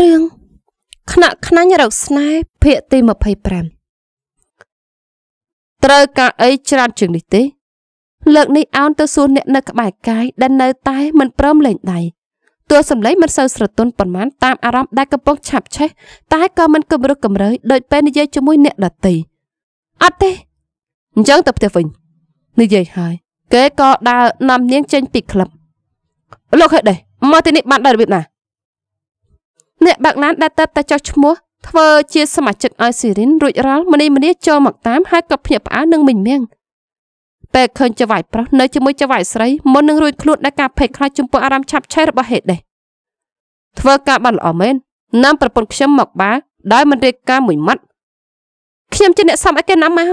រឿងខ្នាក់ខ្នាញ់រកស្នេហ៍ភាគទី25ត្រូវការអីច្រើន ជាងនេះទេលើកនេះអោនទៅសួរអ្នកនៅក្បែរកាយដែលនៅ តែមិនព្រមលេងដៃតួសម្លេងមិនសូវស្រទន់ប៉ុន្មានតាមអារម្មណ៍ដែលកំពុងឆាប់ឆេះ តែក៏មិនគំរឹះគំរើយដោយពេលនិយាយជាមួយអ្នកដតីអត់ទេអញ្ចឹងទៅផ្ទះវិញ និយាយហើយគេក៏ដើរនាំ នាងចេញពីក្លឹបលោកហេតុដែរមកទីនេះបាន ដល់របៀបណាអ្នកបើកឡានដែលតើបតែចោះឈ្មោះធ្វើជាសមាជិកឲ្យសេរីនរួចរាល់មនីមនីចូលមកតាមហើយក៏ភ្ញាក់ផ្អើលនឹងមិញមៀងពេលឃើញចវាយប្រុសនៅជាមួយចវាយស្រីមុននឹងរួចខ្លួនដោយការភ័យខ្លាចចំពោះអារម្មណ៍ឆាប់ឆេះរបស់ហេតនេះធ្វើការបានល្អមែននាំប្រពន្ធខ្ញុំមកបាដោយមិនរៀបការមួយម៉ាត់ខ្ញុំជាអ្នកសំអីគេណាមក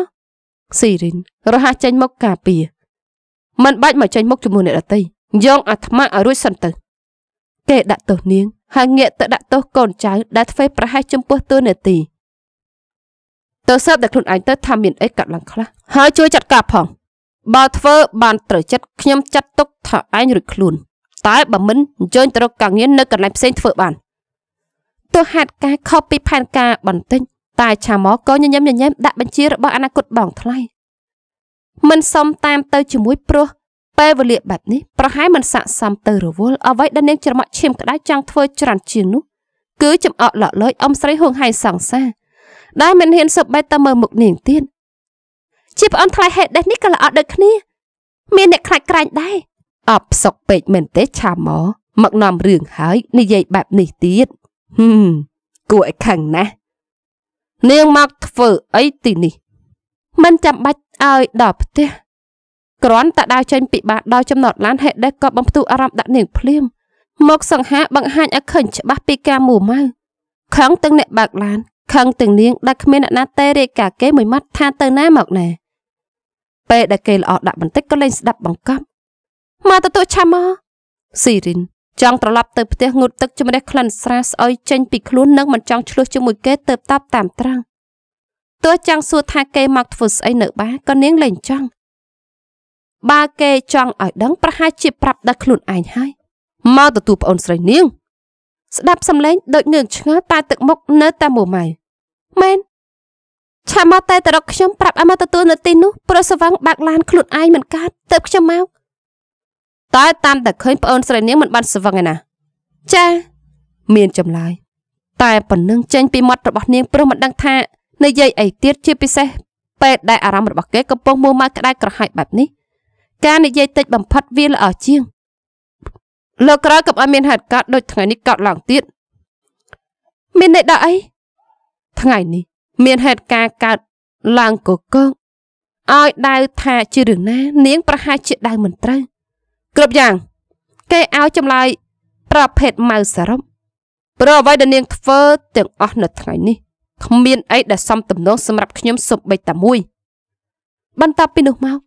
ស៊ីរិនរហ័សចេញមកការពារមិនបាច់មកចេញមុខជាមួយអ្នកដតីយងអាត្មាឲ្យរួចសិនទៅគេដាក់ទោសនាងហើយងាកទៅដាក់ទោសកូនចៅដែលធ្វេសប្រហែសចំពោះទូនាទីទៅសើបតែខ្លួនឯងទៅថាមានអីកាត់ឡើងខ្លះហើយជួយចាត់ការផងបើធ្វើបានត្រូវចិត្តខ្ញុំចាត់ទុកថាឯងរួចខ្លួន តែបើមិនអញ្ជើញទៅរកការងារនៅកន្លែងផ្សេងធ្វើបាន ទោះហេតុការខុសពីផែនការ បន្តិចតែឆាម៉កក៏ញញឹមញញឹមដាក់បញ្ជារបស់អនាគតបងថ្លៃមិនសុំតាមទៅជាមួយព្រោះពេលវេលាបែបនេះប្រហែលមិនស័កសមទៅរវល់អ្វីដែលនាងច្រមុះឈាមក្តៅចង់ធ្វើច្រើនជាងនោះគឺចំអកលក់លុយអំស្រីហួងហែងសង្សាដែលមិនហ៊ានសឹកបែកទៅមើលមុខនាងទៀតជាប្អូនថ្លៃហេតុដេះនេះក៏ល្អដូចគ្នា មានអ្នកខ្លាចក្រែងដែរអបសុកពេកមែនទេឆាមកមកនាំរឿងហើយនិយាយបែបនេះទៀតហឹមគួរឲ្យខឹងណាស់នាងមកធ្វើអីទីនេះមិនចាំបាច់ឲ្យដល់ផ្ទះគ្រាន់តែដើរចេញពីបាសដោយចំណត់ឡានហេដេសក៏បំផ្ទុះអារម្មណ៍ដាក់នាងភ្លាមមកសង្ហាបង្ហាញឲ្យឃើញច្បាស់ពីការមួម៉ៅខឹងទាំងអ្នកបើកឡានខឹងទាំងនាងដែលគ្មានអ្នកណាទេរាយការណ៍គេមួយម៉ាត់ថាទៅណាមកណាពេលដែលគេល្អដាក់បន្តិចក៏លែងស្ដាប់បង្កប់មកទទួលឆាមកស៊ីរីនចង់ត្រឡប់ទៅផ្ទះងូតទឹកជំរះក្លិនស្រាស្អុយចេញពីខ្លួននឹងមិនចង់ឆ្លោះជាមួយគេទៅតាប់តាមត្រង់ទោះចង់សួរថាគេមកធ្វើស្អីនៅបាក៏នាងលែងចង់បើគេចង់ឲ្យដឹងប្រហែលជាប្រាប់ដល់ខ្លួនឯងហើយមកទទួលប្អូនស្រីនាងស្ដាប់សំឡេងដូចងើងឆ្ងល់តែទឹកមុខនៅតែមួម៉ៅមែនឆាមកតែតរកខ្ញុំប្រាប់ឲ្យមកទទួលនៅទីនោះព្រោះសវឹងបាក់ឡានខ្លួនឯងមិនកើតទៅខ្ញុំមកតែតាមតែឃើញប្អូនស្រីនាងមិនបានសវឹងឯណាចាមានចម្លើយតែប៉ុណ្ណឹងចេញពីមាត់របស់នាងព្រោះមិនដឹងថានិយាយអីទៀតជាពិសេសពេលដែលអារម្មណ៍របស់គេកំពុងមួម៉ៅក្តៅក្រហាយបែបនេះការនិយាយតិចបំផិតវាល្អជាងលើកក្រោយកុំឲ្យមានហេតុការណ៍ដូចថ្ងៃនេះកើតឡើងទៀតមានន័យដល់អីថ្ងៃនេះ មានហេតុការណ៍កើតឡើងកកកឲ្យដៅថាជារឿងណា នាងប្រហែលជាដៅមិនត្រូវគ្រប់យ៉ាងគេឲ្យចម្លើយប្រភេទម៉ៅសរុបព្រោះអ្វីដែលនាងធ្វើទាំងអស់នៅថ្ងៃនេះគ្មានអីដែលសមទំនងសម្រាប់ខ្ញុំសុបិតតែមួយ បន្តពីនោះមក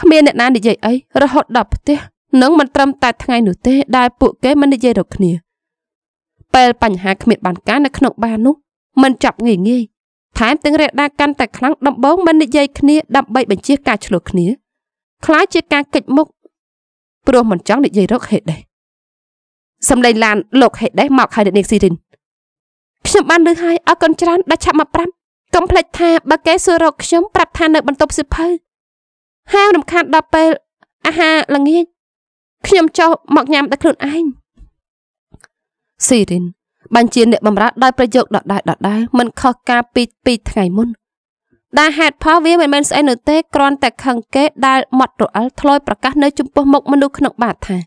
គ្មានអ្នកណានិយាយអីរហូតដល់ផ្ទះនឹងមិនត្រឹមតែថ្ងៃនោះទេ ដែលពួកគេមិននិយាយរកគ្នាពេលបញ្ហាគ្មានបានការនៅក្នុងបាននោះ មិនចាប់ងាយងាយថែមទាំងរេដាកាន់តែខ្លាំងដំបងមិននិយាយគ្នាដើម្បីបញ្ជាការឆ្លោះគ្នាខ្លាចជាការកិច្ចមុខព្រោះមិនចង់ និយាយរកហេតុដែរសម្លេងឡាន លោកហេតុដែរមកហើយនាងស៊ីរិនខ្ញុំបានលើហើយអរគុណច្រើនដែលឆាប់មកប្រាប់កុំភ្លេចថាបើគេសួររកខ្ញុំប្រាប់ថានៅបន្ទប់សិភៅហាងរំខានដល់ពេលអាហារល្ងាចខ្ញុំចុះមកញ៉ាំតែខ្លួនឯងស៊ីរិនបញ្ជាអ្នកបម្រើដោយប្រយោគដដែលដដែលមិនខុសការពីពីថ្ងៃមុនដែលហេតុផលវាមិនមែនស្អីនោះទេគ្រាន់តែខឹងគេដែលមាត់រអិលធ្លោយប្រកាសនៅចំពោះមុខមនុស្សក្នុងបាតថា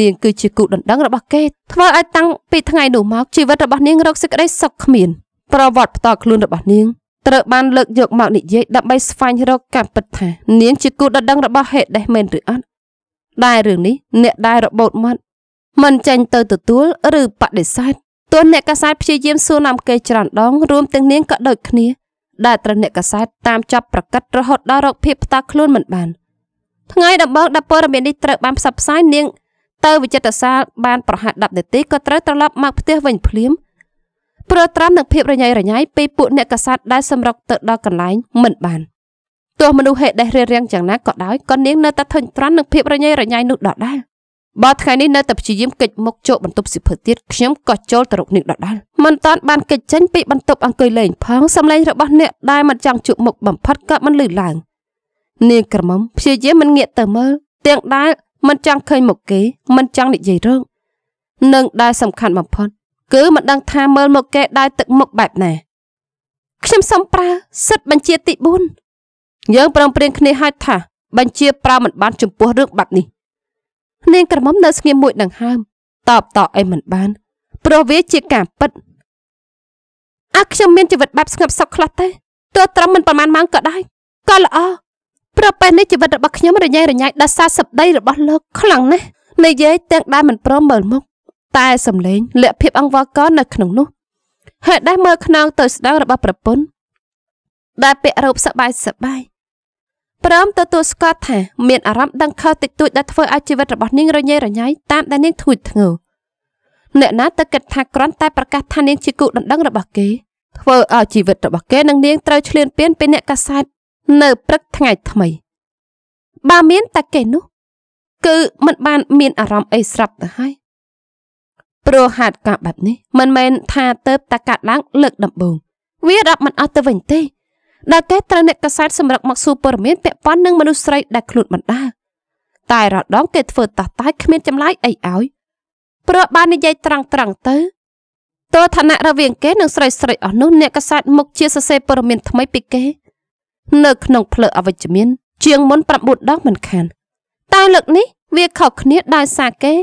នាងគឺជាគូដណ្ដឹងរបស់គេធ្វើឲ្យតាំងពីថ្ងៃនោះមកជីវិតរបស់នាងរកសេចក្តីសុខគ្មានប្រវត្តិផ្ទាល់ខ្លួនរបស់នាងត្រូវបានលើកយកមកនិយាយដើម្បីស្វែងរកការពិតថានាងជាគូដដឹង របស់ហេដេសមែនឬអត់ដែលរឿងនេះអ្នកដែលរបូតមាត់មិនចាញ់ទៅទទួលឬបដិសេធទោះអ្នកកាសែតព្យាយាមសួរនាំគេច្រើនដងរួមទាំងនាងក៏ដូចគ្នា ដែលត្រូវអ្នកកាសែតតាមចាប់ប្រកាសរហូតដល់រកភាពផ្ទាល់ខ្លួនមិនបានថ្ងៃដំបូងដែលព័ត៌មាននេះត្រូវបានផ្សព្វផ្សាយនាងទៅវិចិត្រសាលបានប្រហែល10នាទីក៏ត្រូវត្រឡប់មកផ្ទះវិញភ្លាមព្រឺត្រាំនឹងភាពរញ៉ៃរញ៉ៃពេលពួកអ្នកកសាតដែលសម្រុកទៅដល់កន្លែងមិនបានទោះមនុស្សហេតុដែលរារាំងយ៉ាងណាក៏ដោយក៏នាងនៅតែធុញទ្រាន់នឹងភាពរញ៉ៃរញ៉ៃនោះដដែលបើថ្ងៃនេះនៅតែព្យាយាមកិច្ចមុខចូលបន្ទប់សិភើទៀតខ្ញុំក៏ចូលទៅរកនាងដដែលមិនតាន់បានកិច្ចចេញពីបន្ទប់អង្គុយលេងផងសំឡេងរបស់អ្នកដែលមិនចង់ជួបមុខបំផុតក៏មិនឮឡើងនាងក្រមុំព្យាយាមមិនងាកទៅមើលទាំងដែលមិនចង់ឃើញមុខគេ មិនចង់និយាយរឿងនឹងដែលសំខាន់បំផុតគឺមិនដឹងថាមើលមកគេដោយទឹកមុខបែបណាខ្ញុំសុំប្រើសិទ្ធបញ្ជាទី4យើងប្រឹងប្រែងគ្នាឲ្យថាបញ្ជាប្រើមិនបាន ចំពោះរឿងបាត់នេះនាងក្រមុំនៅស្ងៀមមួយដង្ហើមតបតអីមិនបានព្រោះវាជាការពិតអើខ្ញុំមានជីវិតបែបស្ងប់សុខខ្លះទេទោះត្រឹមមិនប្រមាណម៉ោងក៏ដែរក៏ល្អប្រពៃនេះជីវិតរបស់ខ្ញុំរញ៉េរញ៉ៃដល់សារសប្តីរបស់លោកខ្លាំងណាស់និយាយទាំងដែលមិនព្រមមើលមុខតែសំឡេងលាក់ភាព អង្វរកនៅក្នុងនោះហើយដែលមើលខ្នងទៅស្ដៅរបស់ប្រពន្ធដែលពាក់រូបសបាយសបាយព្រមទទួលស្គាល់ថាមានអារម្មណ៍ដឹងខុសតិចតួចដែលធ្វើឲ្យជីវិតរបស់នាងរញ៉េរញ៉ៃតាមដែលនាងធួចធ្ងរអ្នកណាទៅគិតថាគ្រាន់តែប្រកាសថានាងជាគូដណ្ដឹងរបស់គេធ្វើឲ្យជីវិតរបស់គេនិងនាងត្រូវឈ្លានពានពីអ្នកកាសែតនៅព្រឹកថ្ងៃថ្មីបើមានតែគេនោះ គឺមិនបាន មានអារម្មណ៍អីស្រាប់ទៅហើយព្រោះហាត់កាត់បែបនេះមិនមែនថាទៅបតែកាត់ឡើងលើកដំបូងវារាប់មិនអស់ទៅវិញទេដល់គេត្រូវអ្នកកសែតសម្រឹកមកសួរព័ត៌មានពាក់ព័ន្ធនឹងមនុស្សស្រីដែលខ្លួនបណ្ដាតែរដងគេធ្វើតោះតាយគ្មានចម្លើយអីឲ្យព្រោះបាននិយាយត្រង់ត្រង់ទៅតើឋានៈរវាងគេនិងស្រីស្រីអស់នោះអ្នកកសែតមកជាសរសេរព័ត៌មានថ្មីពីគេ នៅក្នុងផ្លូវអវិជ្ជមានជាងមុន9ដងមិនខានតែលើកនេះវាខុសគ្នាដោយសារគេ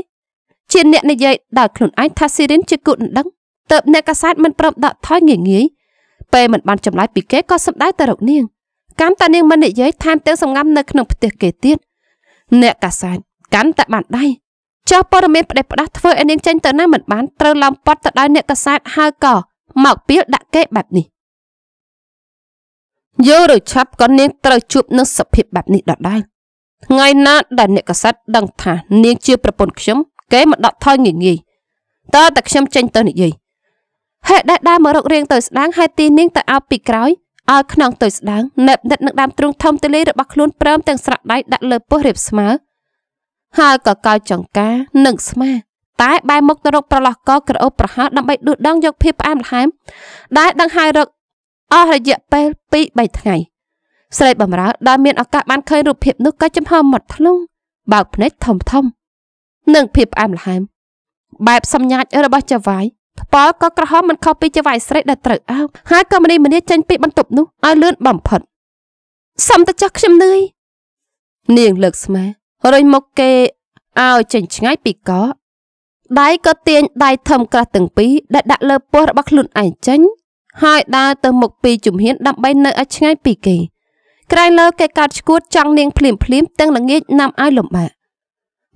ជាអ្នកនិយាយដោយខ្លួនឯងថាស៊ីរិនជាគូដណ្ដឹងតើបអ្នកកាសែតមិនព្រមដកថយងាយងាយពេលមិនបានចម្លើយពីគេក៏សម្ដៅទៅរកនាងកាន់តែនាងមិននិយាយថែមទាំងសម្ងាត់នៅក្នុងផ្ទះគេទៀតអ្នកកាសែតកាន់តែបានដៃចោះព័ត៌មានផ្ដេសផ្ដាស់ធ្វើឲ្យនាងចេញទៅណាមិនបានត្រូវឡំប៉ត់ទៅដោយអ្នកកាសែតហើយក៏មកពីលដាក់គេបែបនេះយូរឬឆាប់ក៏នាងត្រូវជួបនឹងសភាពបែបនេះដដែលថ្ងៃណាដែលអ្នកកាសែតដឹងថានាងជាប្រពន្ធខ្ញុំគេមកដកថយងាយងាយតើតែខ្ញុំចេញ ទៅនិយាយហេតុដែលដើរមករករៀងទៅស្ដាងហើយទីនាងទៅអោបពីក្រោយឲ្យខ្នងទៅស្ដាងណែបដិតនឹងដើមទ្រូងធំទលីរបស់ខ្លួនព្រមទាំងស្រក់ដៃដាក់លើពោះរៀបស្មើហើយក៏កោចចង្ការនិងស្មា តែ បែរមុខទៅរក ប្រឡោះកក្រអូបប្រហោដើម្បីដួសដងយកភាពផ្អែមល្ហែមដែលដឹងហើយរកអស់រយៈពេល2 3ថ្ងៃស្រីបំរើដែលមានឱកាសបានឃើញរូបភាពនោះក៏ចំហមាត់ធ្លុង បើកភ្នែកធំធំនិងភាពផ្អែមល្ហែមបែបសម្ញាចរបស់ចវាយផ្ពាល់ក៏ក្រហមមិនខុសពីចវាយស្រីដែលត្រូវអើហើយក៏មនីមនីចេញពីបន្ទប់នោះឲ្យលឿនបំផុតសំតចោះខ្ញុំនឿយនាងលើកស្មារុញមកគេឲ្យចេញឆ្ងាយពីកកដៃក៏ទាញដៃធំក្រាស់ទាំងពីរដែលដាក់លើពោះរបស់ខ្លួនឯងចេញហើយដើរទៅមុខពីជំហាន ដើម្បីនៅឲ្យឆ្ងាយពីគេ ក្រែងលើគេកាត់ឈួតចង់នាងភ្លាមភ្លាមទាំងល្ងាចនាំឲ្យលំបាក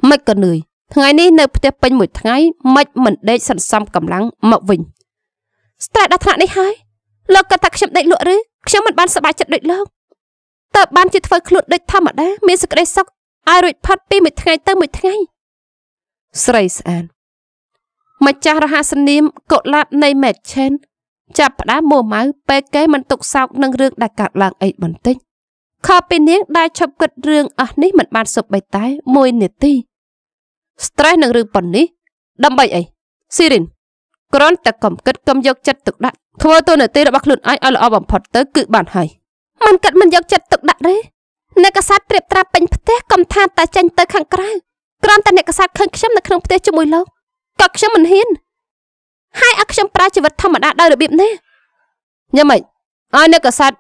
មិនក៏នឿយថ្ងៃនេះនៅផ្ទះពេញមួយថ្ងៃមិនមិនដេកសន្សំកម្លាំងមកវិញស្តែដល់ថ្នាក់នេះហើយលោកគាត់ថាខ្ញុំដេកលក់ឬខ្ញុំមិនបានសប្បាយចិត្តដូចលោកតើបានជាធ្វើខ្លួនដូចធម្មតាមានសេចក្តីសុខឲ្យរួចផុតពីមួយថ្ងៃទៅមួយថ្ងៃស្រីស្អាតម្ចាស់រហស្សនាមកុលាបនៃមេឆេនចាប់ផ្ដើមមួម៉ៅពេលគេមិនទុកសោកនឹងរឿងដែលកើតឡើងអីបន្តិចខោពីនាងដែលឈប់គិតរឿងអស់នេះមិនបានសុបបីតែមួយនាទី stress នឹងឬប៉ុននេះដើម្បីអីស៊ីរិនគ្រាន់តែកំគិតកំយកចិត្តទុកដាក់ធ្វើតួនាទីរបស់ខ្លួនឯងឲ្យល្អបំផុតទៅគឺបានហើយមិនគិតមិនយកចិត្តទុកដាក់ទេអ្នកកសាត់ត្រៀបត្រាប់ពេញផ្ទះកំថាតែចេញទៅខាងក្រៅគ្រាន់តែអ្នកកសាត់ឃើញខ្ញុំនៅក្នុងផ្ទះជាមួយលោកក៏ខ្ញុំមិនហ៊ាន ហើយឲ្យខ្ញុំប្រើជីវិតធម្មតាដោយរបៀបណាញ៉ាំមិនឲ្យអ្នកកសាត់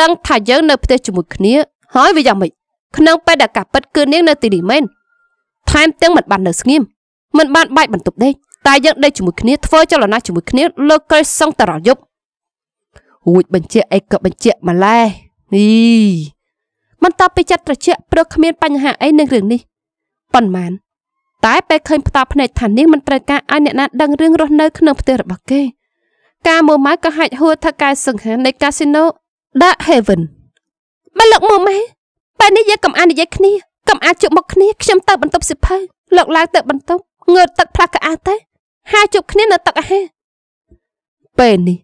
ដឹងថាយើងនៅផ្ទះជាមួយគ្នា ហើយវាយ៉ាងម៉េចក្នុងពេលដែលកាពិតគឺនាងនៅទីនេះមែនថែមទាំងមិនបាននៅស្ងៀមមិនបានបែកបន្ទប់ដេកតែយើងដេកជាមួយគ្នាធ្វើចលនាជាមួយគ្នាលើក្រេះសឹងតរយប់រួចបញ្ជាក់អីក៏បញ្ជាក់ម្ល៉េះនេះមិនតបពីចិត្តត្រជាក់ព្រោះគ្មាន បញ្ហាអីនឹងរឿងនេះប៉ុន្មានតែ ពេលឃើញផ្ដាល់ភ្នែកថានាងមិនត្រូវការឲ្យអ្នកណា ដឹងរឿងរស់នៅក្នុងផ្ទះរបស់គេការមើលម៉ៅក៏ហាច់ហួរថាការសង្ហានៃកាស៊ីណូ Dark Heaven បើលោកមើលម៉ែបែរនេះយើងកំអាននិយាយគ្នាកំអាចជប់មកគ្នាខ្ញុំទៅបន្ទប់សិភៅលោកឡើងទៅបន្ទប់ងើបទឹកផ្លាស់ក្អាទៅហើយជប់គ្នានៅទឹកអាហារពេលនេះ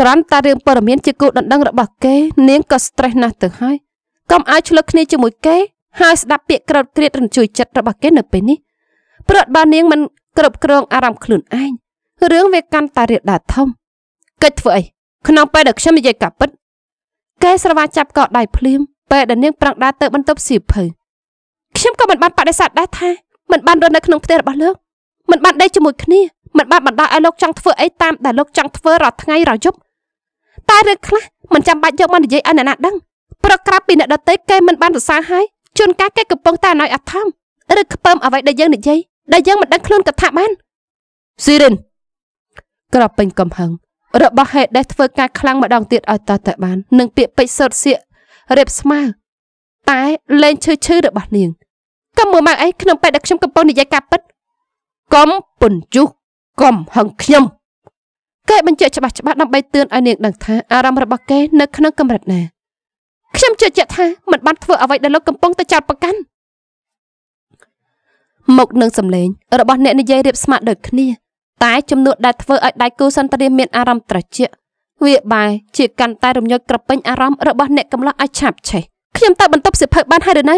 ក្រាន់តារឿងព័ត៌មានជាគូដណ្ដឹងរបស់គេ នាងក៏ stress ណាស់ទៅហើយកុំឲ្យឆ្លឹកគ្នាជាមួយគេហើយស្ដាប់ពាក្យក្រោតគ្រៀតរំជួយចិត្តរបស់គេ នៅពេលនេះព្រោះបើនាងមិនគ្រប់គ្រងអារម្មណ៍ខ្លួនឯងរឿងវាកាន់តែរាលដាលធំកិច្ចធ្វើអីក្នុងពេលដែលខ្ញុំនិយាយកាពិតគេស្រវាចាប់កោដៃភ្លាមពេលដែលនាងប្រាំងដាទៅបន្ទប់សៀវភៅខ្ញុំក៏មិនបានបដិសេធដែរថាមិនបានរស់នៅក្នុងផ្ទះរបស់លោកមិនបានដេកជាមួយគ្នាមិនបានបណ្ដោយឲ្យលោកចង់ធ្វើអីតាមដែលលោកចង់ធ្វើរាល់ថ្ងៃរាល់យប់តែរឿងខ្លះមិនចាំបាច់យកមកនិយាយឲ្យអ្នកណាដឹងប្រក្រាបពីអ្នកដទៃគេមិនបានសរសើរហើយជួនកាលគេកំពុងតែអណ້ອຍអធំឬខ្ពើមអ្វីដែលយើងនិយាយដែលយើងមិនដឹងខ្លួនកថាបានស៊ីរិនក្របពេញកំហឹងរបស់ហេតុដែលធ្វើការខ្លាំងម្ដងទៀតឲ្យតតតែបាននឹងពាក្យពេចសុតសៀករៀបស្មើតែលែងឈឺឈឺរបស់នាងកុំមើលមកអីក្នុងពេលដែលខ្ញុំកំពុងនិយាយការពិតកុំពន្យុះកុំហឹងខ្ញុំគេបញ្ជាក់ច្បាស់ច្បាស់ដើម្បីទឿនឲ្យនាងដឹងថាអារម្មណ៍របស់គេនៅក្នុងកម្រិតណាខ្ញុំជឿជាក់ថាមិនបានធ្វើអ្វីដែលលោកកំពុងតែចោទប្រកាន់មុខនឹងសម្លេងរបស់អ្នកនិយាយរៀបស្មាតដូចគ្នាតែចំនួនដែលធ្វើឲ្យដៃគូសន្តានាមានអារម្មណ៍ត្រជាក់វាបែជាកាន់តែរំញោចក្រពេញអារម្មណ៍របស់អ្នកកំឡោះឲ្យឆាប់ឆេះខ្ញុំទៅបន្ទប់សិភៅបានហើយឬនៅ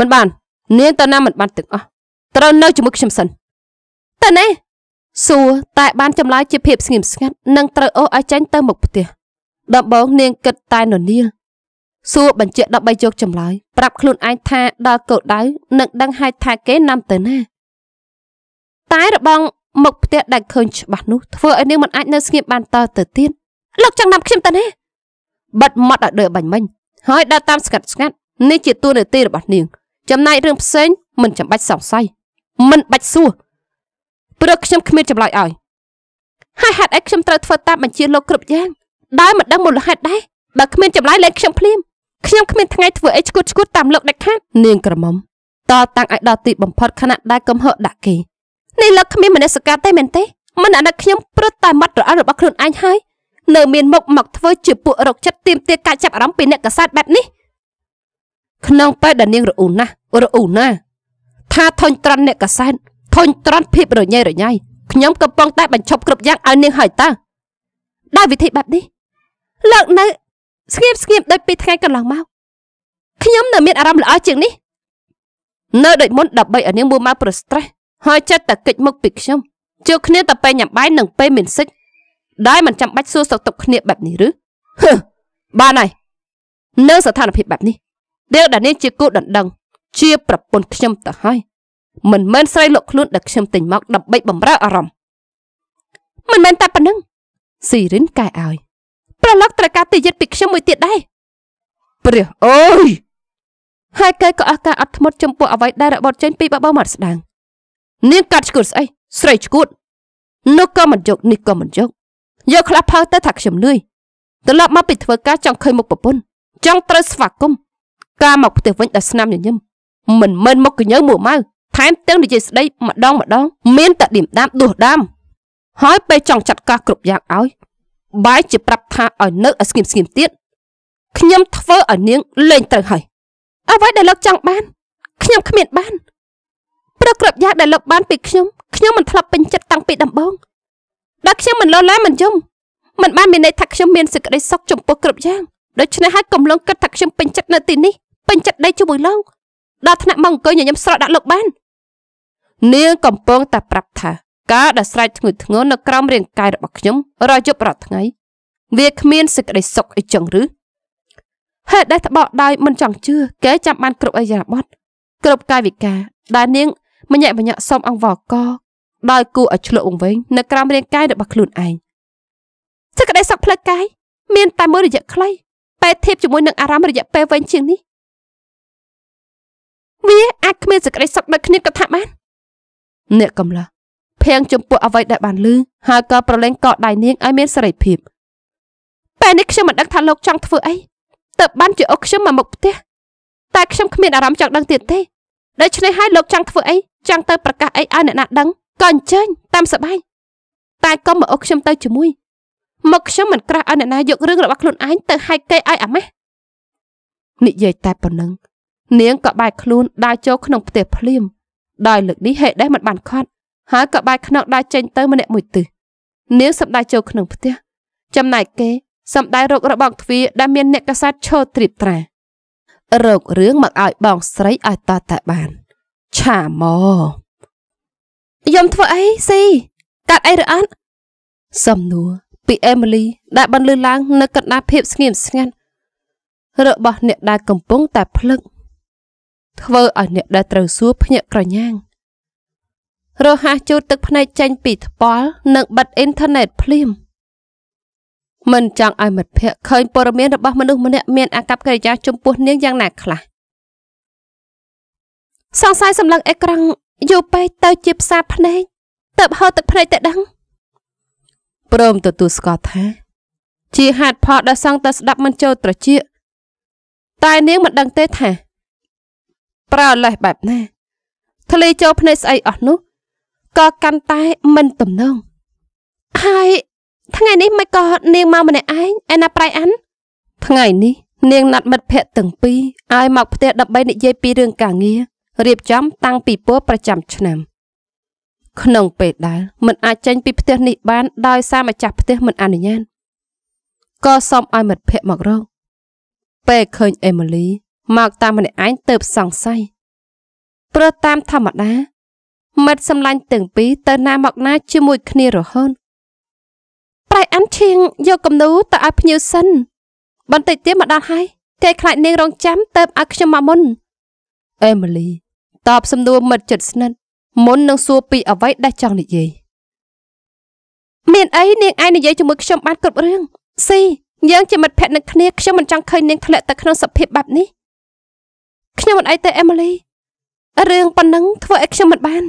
មិនបាននាងទៅណាមិនបានទាំងអស់ត្រូវនៅជាមួយខ្ញុំសិនតែនេះសួរតែបានចម្លើយជាភាពស្ងៀមស្ងាត់និងត្រូវអូសឲ្យចេញទៅមុខផ្ទះដំបងនាងគិតតែននាលសួរបញ្ជាក់13ជោគចម្លើយប្រាប់ខ្លួនឯងថាដល់កោដៅនឹងដឹងហេតុថាគេនាំទៅណាតែរបងមុខផ្ទះដែលឃើញច្បាស់នោះធ្វើឲ្យនាងមិនអាចនៅស្ងៀមបានតទៅទៀតលោកចង់នាំខ្ញុំទៅណាបិទមាត់ឲ្យដូចបាញ់មិញហើយដើរតាមស្កាត់ស្កាត់នេះជាទួលនីតិរបស់នាងចំណែករឿងផ្សេងមិនចាំបាច់សង្ស័យមិនបាច់សួរព្រោះខ្ញុំគ្មានចម្លើយឲ្យហើយហេតុអីខ្ញុំត្រូវធ្វើតាមបញ្ជាលោកគ្រប់យ៉ាងដែលមិនដឹងមូលហេតុដែរបើគ្មានចម្លើយលែងខ្ញុំភ្លាមខ្ញុំគ្មានថ្ងៃធ្វើអីឈួតឈួតតាមលោកដាច់ខាតនាងក្រមុំតតាំងឲ្យដល់ទីបំផុតខណៈដែលកំហកដាក់គេនេះលោកគ្មានមនសិការទេមែនទេមិនអាណិតខ្ញុំព្រឹតតែមាត់រអិលរបស់ខ្លួនឯងហើយនៅមានមុខមកធ្វើជាពួករកចិត្តទៀមទាកាច់ចាប់អារម្មណ៍ពីអ្នកកសែតបែបនេះក្នុងពេលដែលនាងរអ៊ូណាស់រអ៊ូណាថាធុញត្រង់អ្នកកសែតធុញត្រង់ភាពរញ៉េរញ៉ៃខ្ញុំកំពុងតែបញ្ឈប់គ្រប់យ៉ាងឲ្យនាងហើយតើដោយវិធីបែបនេះលើកនៅស្ងៀមស្ងៀមដូចពីថ្ងៃកន្លងមកខ្ញុំនៅមានអារម្មណ៍ល្អជាងនេះនៅដូចមុនដើម្បីឲ្យនាងមួយម៉ៅប្រស្រេះហើយចិត្តតែកិច្ចមុខពីខ្ញុំជួគ្នាតែពេលញ៉ាំបាយនិងពេលមានសិចដែលមិនចាំបាច់សួរសុខទុក្ខគ្នាបែបនេះឬហឺបានហើយនៅស្ថានភាពបែបនេះដែលដែលនាងជាគូដណ្ដឹង ជាប្រពន្ធខ្ញុំទៅហើយមិនមែនស្រីលក់ខ្លួនដែលខ្ញុំទិញមកដើម្បីបំរើអារម្មណ៍មិនមែនតែប៉ុណ្្នឹងស៊ីរិនកែឲ្យ ប្រឡឹកត្រូវការទីយិតពីខ្ញុំមួយទៀតដែរព្រះអើយហើយកែក៏អស់ការអត់ធ្មត់ចំពោះអ្វីដែលរបត់ចេញពីបបោមាត់ស្ដាងនាងកាត់ឈួតស្អីស្រីឈួតនោះក៏មិនយកនេះក៏មិនយកយកខ្លះផៅទៅថាខ្ញុំនឿយត្រឡប់មកពីធ្វើការចង់ឃើញមុខប្រពន្ធចង់ត្រូវស្វាគមន៍ការមកផ្ទះវិញដល់ស្នាមញញឹមមិនមិនមកកញើមួម៉ៅថែមទាំងនិយាយស្ដីម្ដងម្ដងមានតែឌៀមដាមដួសដាមហើយពេលចង់ចាត់ការគ្រប់យ៉ាងឲ្យបាយជាប្រាប់ថាឲ្យនៅឲ្យស្ងៀមស្ងៀមទៀតខ្ញុំធ្វើឲ្យនាងលែងត្រូវហើយអ្វីដែលលោកចង់បានខ្ញុំគ្មានបាន ប្រកបយ៉ាងដែលលោកបានពីខ្ញុំខ្ញុំមិនធ្លាប់ពេញចិត្តតាំងពីដំបូងដល់ខ្ញុំមិនលលែមិនយំមិនបានមានន័យថាខ្ញុំមានសេចក្តីសុខចំពោះគ្រប់យ៉ាងដូច្នេះហើយកុំលងគិតថាខ្ញុំពេញចិត្តនៅទីនេះពេញចិត្តដេកជាមួយលោកដល់ថ្នាក់មកអង្គុយញញឹមស្រក់ដាក់លោកបាននាងកំពុងតែប្រាប់ថា ការដែលស្រែកធ្ងន់ធ្ងរនៅក្រោមរាងកាយរបស់ខ្ញុំរាល់យប់រាល់ថ្ងៃវាគ្មានសេចក្តីសុខអីចឹងឬហេតុដែលតបដោយមិនចង់ជឿគេចាំបាន គ្រប់អិរិយាបថគ្រប់កាយវិការដែលនាងមញាក់មញាក់សុំអង្វរកដោយគូឲ្យឆ្លក់វងវែងនៅក្រោមរាងកាយរបស់ខ្លួនឯងសេចក្តីសុខផ្លូវកាយមានតែមួយរយៈខ្លីពេលធៀបជាមួយនឹងអារម្មណ៍រយៈពេលវែងជាងនេះវាអាចគ្មានសេចក្តីសុខដូចគ្នាក៏ថាបានអ្នកកំឡាភៀងចំពោះអ្វីដែលបានលឺហើយក៏ប្រឡែងកោដៃនាងឲ្យមានសេរីភាពពេលនេះខ្ញុំមិនដឹងថាលោកចង់ធ្វើអីទៅបានជាអុកខ្ញុំមកមុខផ្ទះតែខ្ញុំគ្មានអារម្មណ៍ចង់ដឹងទៀតទេដូច្នេះហើយលោកចង់ធ្វើអីចង់ទៅប្រកាសអីឲ្យអ្នកណាដឹងក៏អញ្ជើញតាមសប្បាយតែក៏មកអុកខ្ញុំទៅជាមួយ មកខ្ញុំមិនក្រាស់ឲ្យអ្នកណាយករឿងរបស់ខ្លួនឯងទៅហែកគេឲ្យអាម៉ាស់និយាយតែប៉ុណ្្នឹងនាងក៏បែកខ្លួនដើរចូលក្នុងផ្ទះភ្លាម ដោយលើកនេះហេតុដែរមិនបានខត់ហើយក៏បែកខ្នងដើរចេញទៅម្នាក់មួយទិសនាងសម្ដៅចូលក្នុងផ្ទះចំណែកគេសម្ដៅរោគរបងទ្វាដែលមានអ្នកកសែតឈរត្រៀបត្រារោគរឿងមកឲ្យបងស្រីឲ្យតតបានឆាមកយំធ្វើអីស៊ីកាត់អីឬអត់សំនួរពីអេមីលីដែលបានលឺឡើង នៅកណ្ដាលភាពស្ងៀមស្ងាត់របស់អ្នកដែលកំពុង តែភ្លឹកធ្វើឲ្យអ្នកដែលត្រូវសួរភ្ញាក់ក្រញាំងរហ័សជូតទឹកភ្នែកចេញពីថ្ពាល់និងបិទអ៊ីនធឺណិតភ្លាមមិនចង់ឲ្យមិត្តភក្តិឃើញព័ត៌មានរបស់មនុស្សម្នាក់មានអាកប្បកិរិយាចំពោះនាងយ៉ាងណាខ្លះសង្ស័យសម្លឹងអេក្រង់យូរពេកទៅជាផ្សាភ្នែកទៅហូរទឹកភ្នែកទៅដឹងព្រមទទួលស្គាល់ថា ជាហាត់ផលដែលសង់តែស្ដាប់មិនចូលត្រចៀកតែនាងមិនដឹងទេថាប្រើលេសបែបណាធ្លីចូលភ្នែកស្អីអស់នោះក៏កាន់តែមិនទំនងហើយថ្ងៃនេះមិនក៏នាងមកម្នាក់ឯងឯណាប្រៃអានថ្ងៃនេះនាងណាត់មិត្តភ័ក្តិទាំងពីរឲ្យមកផ្ទះដើម្បីនិយាយពីរឿងការងាររៀបចំតាំងពីពួរប្រចាំឆ្នាំ ក្នុងពេលដែលមិនអាចចេញពីផ្ទះនេះបានដោយសារម្ចាស់ផ្ទះមិនអនុញ្ញាតក៏សុំឲ្យមិត្តភ័ក្តិមករកពេលឃើញអេមីលីមកតាមម្នាក់ឯងទៅសង្ស័យព្រោះតាមធម្មតាមិត្តសម្លាញ់ទាំងពីរទៅណាមកណាជាមួយគ្នារហូតប្រៃអានឈៀងយកគំនូទៅឲ្យភ្ញៀវសិនបន្តិចទៀតមកដល់ហើយតែខ្លាចនាងរងចាំទៅឲ្យខ្ញុំមកមុនអេមីលីតបសំណួរមិត្តចិត្តស្និទ្ធមុននឹងសួរពីអ្វីដែលចង់និយាយមានអីនាងឯងនិយាយជាមួយខ្ញុំបានគ្រប់រឿងស៊ីយើងជាមិត្តភក្តិនឹងគ្នាខ្ញុំមិនចង់ឃើញនាងធ្លាក់ទៅក្នុងសភាពបែបនេះខ្ញុំមិនអីទេអេមីលីរឿងប៉ុណ្ណឹងធ្វើឲ្យខ្ញុំមិនបាន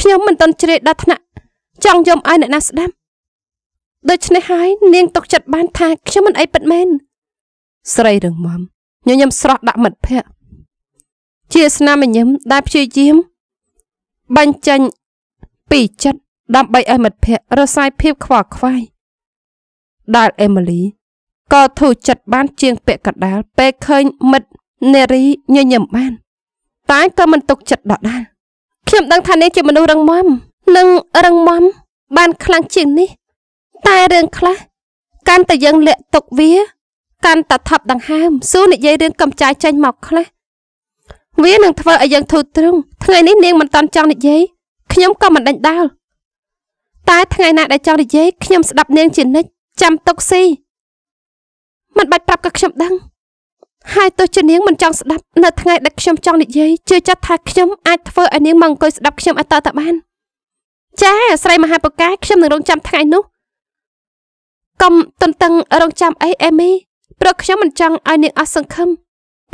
ខ្ញុំមិនតន់ជ្រេកដល់ថ្នាក់ចង់យំឲ្យអ្នកណាស្ដាប់ដូច្នេះហើយនាងទុកចិត្តបាន ថា ខ្ញុំមិនអីពិតមែនស្រីរឹងមាំញញឹមស្រស់ដាក់មិត្តភ័ក្តិជាស្នាមញញឹមដែលព្យាយាមបាញ់ចាញ់ពីចិត្តដើម្បីឲ្យមិត្តភ័ក្តិរសាយភាពខ្វល់ខ្វាយដែលអេមីលីក៏ធូរចិត្តបាន ជាង ពាក់កណ្ដាលពេលឃើញមិត្តនារីញញឹមបាន តែក៏មិនទុកចិត្តដកដាលខ្ញុំដឹងថានាងជាមនុស្សរឹងមាំ និងរឹងមាំ បានខ្លាំងជាងនេះ តែរឿងខ្លះ កាន់តែយើងលាក់ទុកវាកាន់តែថប់ដង្ហើមស៊ូនិយាយរឿងកំចាយចេញមកខ្លះវានឹងធ្វើឲ្យយើងធូរទ្រង់ថ្ងៃនេះនាងមិនតន់ចង់និយាយខ្ញុំក៏មិនដេញដោលតែថ្ងៃណាដែលចង់និយាយខ្ញុំស្ដាប់នាងជានិច្ចចាំទុកស៊ីមិនបាច់ប្រាប់ក៏ខ្ញុំដឹងហើយទោះជានាងមិនចង់ស្ដាប់នៅថ្ងៃដែលខ្ញុំចង់និយាយជឿចាត់ថាខ្ញុំអាចធ្វើឲ្យនាងមកអង្គុយស្ដាប់ខ្ញុំអតតបានចាស្រីមហាពូកែខ្ញុំនឹងរងចាំថ្ងៃនោះកុំទន្ទឹងរងចាំអីអេមីព្រោះខ្ញុំមិនចង់ឲ្យនាងអស់សង្ឃឹម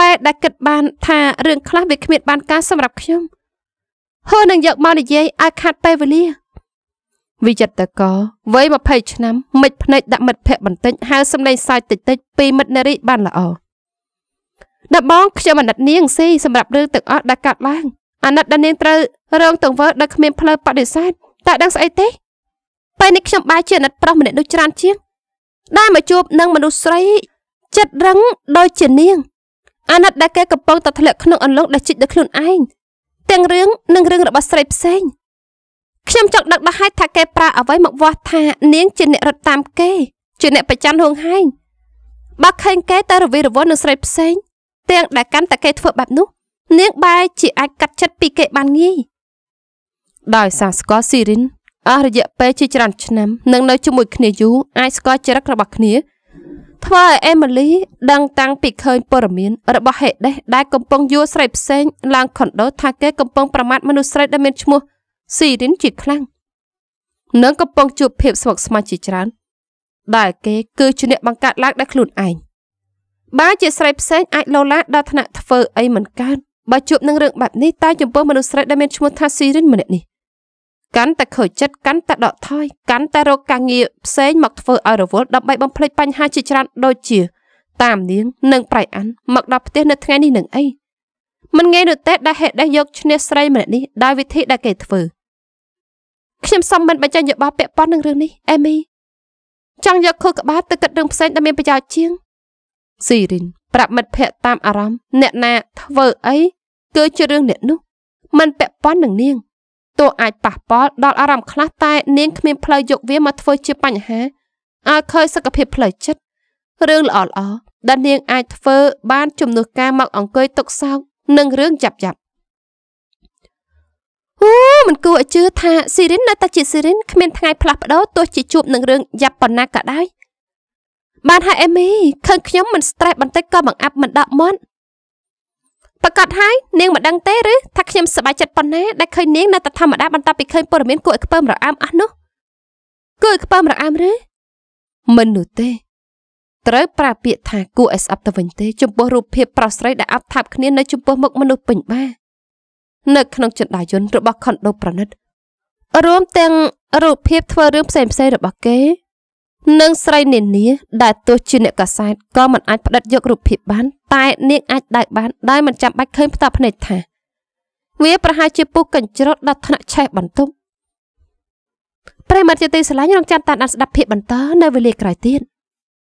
បែរដែលគិតបានថារឿងខ្លះវាគ្មានបានការសម្រាប់ខ្ញុំហឺនឹងយកមកនិយាយឲ្យខាត់ពេលវេលា វិចិត្រកវ័យ20ឆ្នាំមិនភ្នែកដាក់មិត្តភ័ក្ដិបន្តិចហើយសំឡេងសើចតិចតិចពីមិត្តនារីបានល្អដបងខ្ញុំអាណិតនាងស៊ីសម្រាប់រឿងទាំងអស់ដែលកាត់ឡើងអាណិតដែលនាងត្រូវរងទង្វើដែលគ្មានផ្លូវបដិសេធតើដឹងស្អីទេពេលនេះខ្ញុំបែរជាអាណិតប្រុសម្នាក់ដូចច្រើនជាងដែលមកជួបនឹងមនុស្សស្រីចិត្តរឹងដូចជានាងអាណិតដែលគេកំពុងតែធ្លាក់ក្នុងអន្លង់ដែលជីកដល់ខ្លួនឯងទាំងរឿងនិងរឿងរបស់ស្រីផ្សេង ខ្ញុំចង់ដឹកដហេតុថាគេប្រើអ្វីមកវាស់ថានាងជាអ្នក រត់តាមគេជាអ្នកប្រច័ណ្ឌហួងហែងបើឃើញគេតែរវិរវល់នឹងស្រីផ្សេងទាំងដែលកាន់តែគេធ្វើបែបនោះនាងបែរជាអាចកាត់ចិត្តពីគេបានងាយដោយសារស្គាល់ស៊ីរិនអស់រយៈពេលជាច្រើន ឆ្នាំនឹងនៅជាមួយគ្នាយូរអាចស្គាល់ចរិតរបស់គ្នាធ្វើឲ្យអេមីលីដឹងតាំងពីឃើញព័ត៌មានរបស់ហេដេសដែលកំពុងយួរស្រីផ្សេងឡើងខុនដូថាគេកំពុងប្រមាថមនុស្សស្រីដែលមានឈ្មោះស៊ីរិនជាខ្លាំងនឹងកំពុងជួបភាពស្មុគស្មាញជាច្រើន ដែលគេគឺជាអ្នកបង្កើតឡើងដោយខ្លួនឯង។បើជាស្រីផ្សេងអាចលោឡាដល់ថ្នាក់ធ្វើអីមិនកើតបើជួបនឹងរឿងបែបនេះតើចំពោះមនុស្សស្រីដែលមានឈ្មោះថាស៊ីរិនម្នាក់នេះកាន់តែខូចចិត្តកាន់តែដកថយកាន់តែរកការងារផ្សេងមកធ្វើឲ្យរវល់ដើម្បីបំភ្លេចបញ្ហាជាច្រើនដូចជា តាមនាងនិងប្រៃអានមកដល់ផ្ទះនៅថ្ងៃនេះនឹងអីមិនងាយនោះទេដែលហេតុដែលយកឈ្នះស្រីម្នាក់នេះដោយវិធីដែលគេធ្វើខ្ញុំសុំមិនបញ្ចេញយោបល់ពាក់ព័ន្ធនឹងរឿងនេះអេមីចង់យកខួរក្បាលទៅគិតរឿងផ្សេងដែលមានប្រយោជន៍ជាងស៊ីរិនប្រាប់មិត្តភ័ក្តិតាមអារម្មណ៍អ្នកណាធ្វើអីគឺជារឿងអ្នកនោះมันពាក់ព័ន្ធនឹងនាងទោះអាចប៉ះពាល់ដល់អារម្មណ៍ខ្លះតែ នាងគ្មានផ្លូវយក វាមកធ្វើជាបញ្ហាឲ្យខើសុខភាពផ្លូវចិត្តរឿងល្អល្អដែលនាង អាចធ្វើ បានជំនួសការមកអង្គុយទុកសោកនឹងរឿងចាប់ចាប់អូមិនគួរឲ្យជឿថាស៊ីរិននៅតែជាស៊ីរិនគ្មានថ្ងៃផ្លាស់ប្ដូរទោះជាជួបនឹងរឿងយ៉ាប់ប៉ុណ្ណាក៏ដោយបានហើយអេមីឃើញខ្ញុំមិន stress បន្តិចក៏បង្អាប់មិនដកមាត់ប្រកាសហើយនាងមិនដឹងទេឬថាខ្ញុំសប្បាយចិត្តប៉ុណ្ណាដែលឃើញនាងនៅតែធម្មតាបន្ទាប់ពីឃើញព័ត៌មាន គួរឲ្យខ្ពើមរអាមអស់នោះគួរឲ្យខ្ពើមរអាមឬមិននោះទេ ត្រូវប្រើពាក្យថា គួរឲ្យស្អប់ទៅវិញទេចំពោះរូបភាពប្រុសស្រីដែលអាប់ថាប់គ្នានៅចំពោះមុខមនុស្សពេញបា នៅក្នុងចិត្តដាយន្តរបស់ខុនដូប្រណិត រួមទាំងរូបភាពធ្វើរឿងផ្សេងផ្សេងរបស់គេនិងស្រីនានាដែលទោះជាអ្នកកាសែតក៏មិនអាចផ្ដិតយករូបភាពបានតែ នាងអាចដើរបានដោយមិនចាំបាច់ឃើញផ្ទាល់ភ្នែកថា វាប្រហែលជាពុះកញ្ច្រត់ដល់ថ្នាក់ឆេះបន្ទុកប្រិមត្តជាទីស្រឡាញ់រងចាំតាមដានស្ដាប់ភាពបន្តនៅវេលាក្រោយទៀត